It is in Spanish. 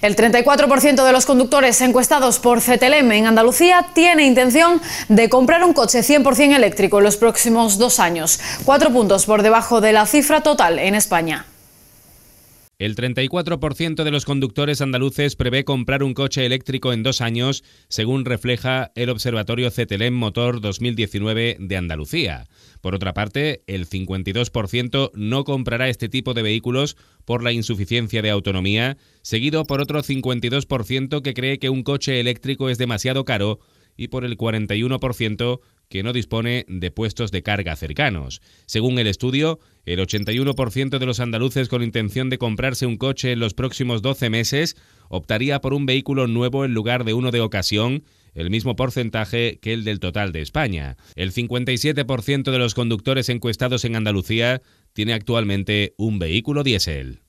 El 34% de los conductores encuestados por CTLM en Andalucía tiene intención de comprar un coche 100% eléctrico en los próximos dos años, cuatro puntos por debajo de la cifra total en España. El 34% de los conductores andaluces prevé comprar un coche eléctrico en dos años, según refleja el Observatorio CTLM Motor 2019 de Andalucía. Por otra parte, el 52% no comprará este tipo de vehículos por la insuficiencia de autonomía, seguido por otro 52% que cree que un coche eléctrico es demasiado caro y por el 41% que no dispone de puestos de carga cercanos. Según el estudio, el 81% de los andaluces con intención de comprarse un coche en los próximos 12 meses optaría por un vehículo nuevo en lugar de uno de ocasión, el mismo porcentaje que el del total de España. El 57% de los conductores encuestados en Andalucía tiene actualmente un vehículo diésel.